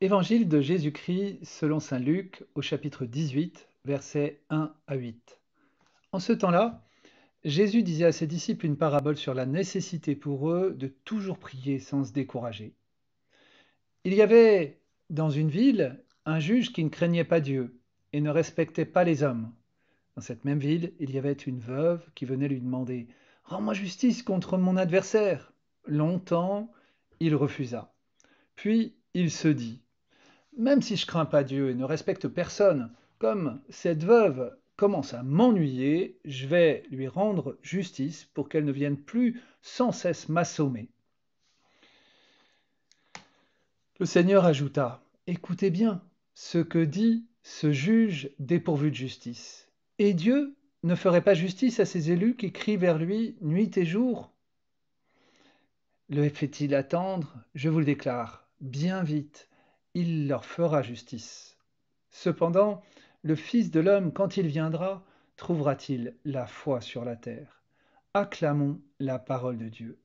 Évangile de Jésus-Christ selon Saint Luc au chapitre 18, versets 1 à 8. En ce temps-là, Jésus disait à ses disciples une parabole sur la nécessité pour eux de toujours prier sans se décourager. Il y avait dans une ville un juge qui ne craignait pas Dieu et ne respectait pas les hommes. Dans cette même ville, il y avait une veuve qui venait lui demander ⁇ Rends-moi justice contre mon adversaire !⁇ Longtemps, il refusa. Puis il se dit même si je crains pas Dieu et ne respecte personne, comme cette veuve commence à m'ennuyer, je vais lui rendre justice pour qu'elle ne vienne plus sans cesse m'assommer. Le Seigneur ajouta, Écoutez bien ce que dit ce juge dépourvu de justice. Et Dieu ne ferait pas justice à ses élus qui crient vers lui nuit et jour Le fait-il attendre Je vous le déclare, bien vite il leur fera justice. Cependant, le Fils de l'homme, quand il viendra, trouvera-t-il la foi sur la terre Acclamons la parole de Dieu.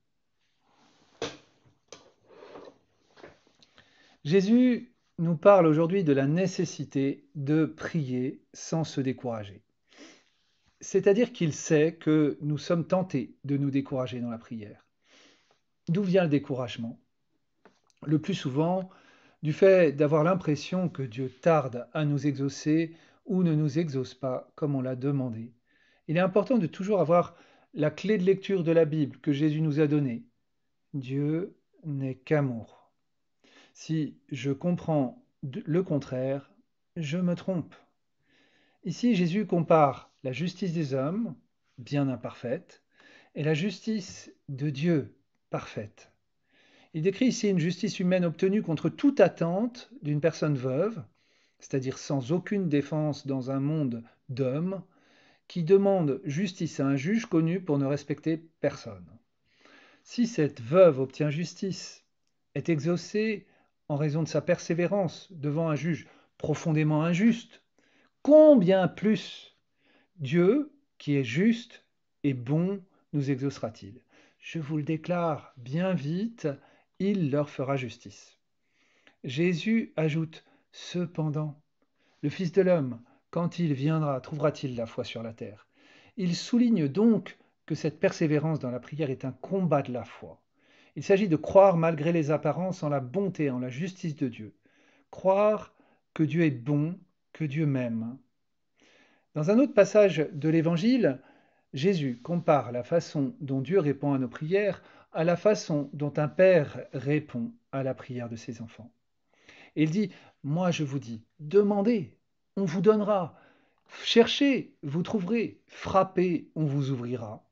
Jésus nous parle aujourd'hui de la nécessité de prier sans se décourager. C'est-à-dire qu'il sait que nous sommes tentés de nous décourager dans la prière. D'où vient le découragement Le plus souvent, du fait d'avoir l'impression que Dieu tarde à nous exaucer ou ne nous exauce pas comme on l'a demandé. Il est important de toujours avoir la clé de lecture de la Bible que Jésus nous a donnée. Dieu n'est qu'amour. Si je comprends le contraire, je me trompe. Ici, Jésus compare la justice des hommes, bien imparfaite, et la justice de Dieu, parfaite. Il décrit ici une justice humaine obtenue contre toute attente d'une personne veuve, c'est-à-dire sans aucune défense dans un monde d'hommes, qui demande justice à un juge connu pour ne respecter personne. Si cette veuve obtient justice, est exaucée en raison de sa persévérance devant un juge profondément injuste, combien plus Dieu, qui est juste et bon, nous exaucera-t-il Je vous le déclare bien vite, il leur fera justice. Jésus ajoute Cependant, le Fils de l'homme, quand il viendra, trouvera-t-il la foi sur la terre Il souligne donc que cette persévérance dans la prière est un combat de la foi. Il s'agit de croire malgré les apparences en la bonté, en la justice de Dieu. Croire que Dieu est bon, que Dieu m'aime. Dans un autre passage de l'Évangile, Jésus compare la façon dont Dieu répond à nos prières à la façon dont un père répond à la prière de ses enfants. Il dit, moi je vous dis, demandez, on vous donnera, cherchez, vous trouverez, frappez, on vous ouvrira.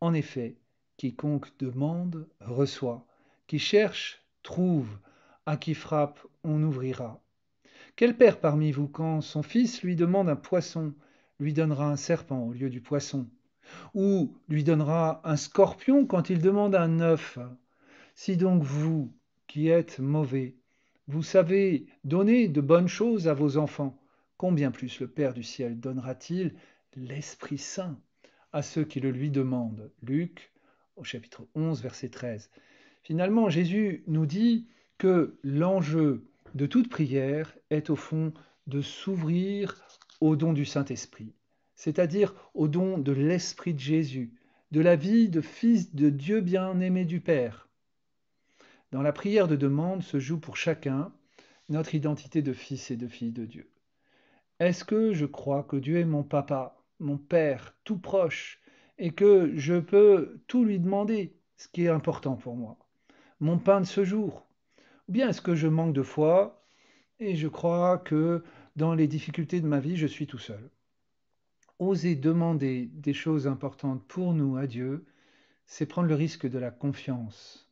En effet, quiconque demande, reçoit, qui cherche, trouve, à qui frappe, on ouvrira. Quel père parmi vous, quand son fils lui demande un poisson, lui donnera un serpent au lieu du poisson ou lui donnera un scorpion quand il demande un œuf. Si donc vous, qui êtes mauvais, vous savez donner de bonnes choses à vos enfants, combien plus le Père du ciel donnera-t-il l'Esprit Saint à ceux qui le lui demandent Luc au chapitre 11, verset 13. Finalement, Jésus nous dit que l'enjeu de toute prière est au fond de s'ouvrir au don du Saint-Esprit c'est-à-dire au don de l'Esprit de Jésus, de la vie de Fils de Dieu bien-aimé du Père. Dans la prière de demande se joue pour chacun notre identité de fils et de fille de Dieu. Est-ce que je crois que Dieu est mon papa, mon père, tout proche, et que je peux tout lui demander, ce qui est important pour moi, mon pain de ce jour Ou bien est-ce que je manque de foi et je crois que dans les difficultés de ma vie, je suis tout seul oser demander des choses importantes pour nous à Dieu, c'est prendre le risque de la confiance.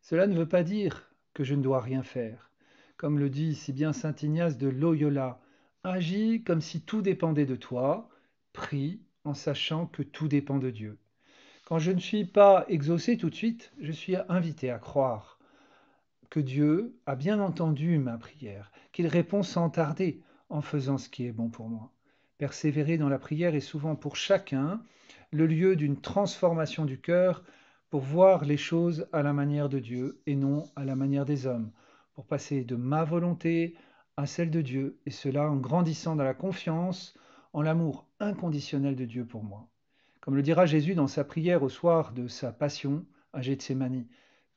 Cela ne veut pas dire que je ne dois rien faire. Comme le dit si bien saint Ignace de Loyola, agis comme si tout dépendait de toi, prie en sachant que tout dépend de Dieu. Quand je ne suis pas exaucé tout de suite, je suis invité à croire que Dieu a bien entendu ma prière, qu'il répond sans tarder en faisant ce qui est bon pour moi. Persévérer dans la prière est souvent pour chacun le lieu d'une transformation du cœur pour voir les choses à la manière de Dieu et non à la manière des hommes, pour passer de ma volonté à celle de Dieu, et cela en grandissant dans la confiance en l'amour inconditionnel de Dieu pour moi. Comme le dira Jésus dans sa prière au soir de sa passion à Gethsemane,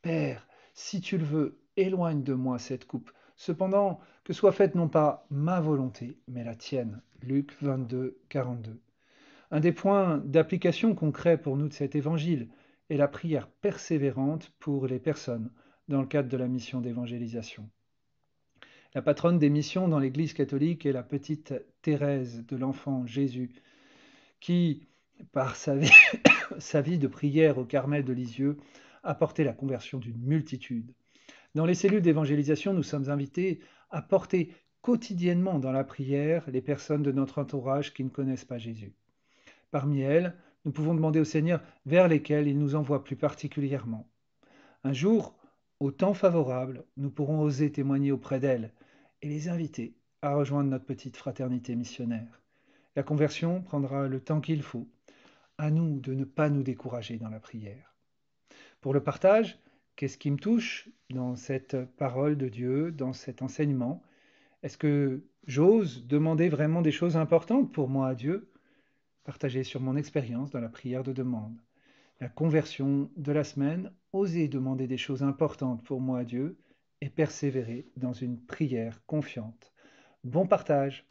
Père, si tu le veux, éloigne de moi cette coupe. Cependant, que soit faite non pas ma volonté, mais la tienne. Luc 22, 42. Un des points d'application concret pour nous de cet évangile est la prière persévérante pour les personnes dans le cadre de la mission d'évangélisation. La patronne des missions dans l'Église catholique est la petite Thérèse de l'enfant Jésus, qui, par sa vie, sa vie de prière au Carmel de Lisieux, a porté la conversion d'une multitude. Dans les cellules d'évangélisation, nous sommes invités à porter quotidiennement dans la prière les personnes de notre entourage qui ne connaissent pas Jésus. Parmi elles, nous pouvons demander au Seigneur vers lesquelles il nous envoie plus particulièrement. Un jour, au temps favorable, nous pourrons oser témoigner auprès d'elles et les inviter à rejoindre notre petite fraternité missionnaire. La conversion prendra le temps qu'il faut. À nous de ne pas nous décourager dans la prière. Pour le partage, Qu'est-ce qui me touche dans cette parole de Dieu, dans cet enseignement Est-ce que j'ose demander vraiment des choses importantes pour moi à Dieu Partager sur mon expérience dans la prière de demande. La conversion de la semaine, oser demander des choses importantes pour moi à Dieu et persévérer dans une prière confiante. Bon partage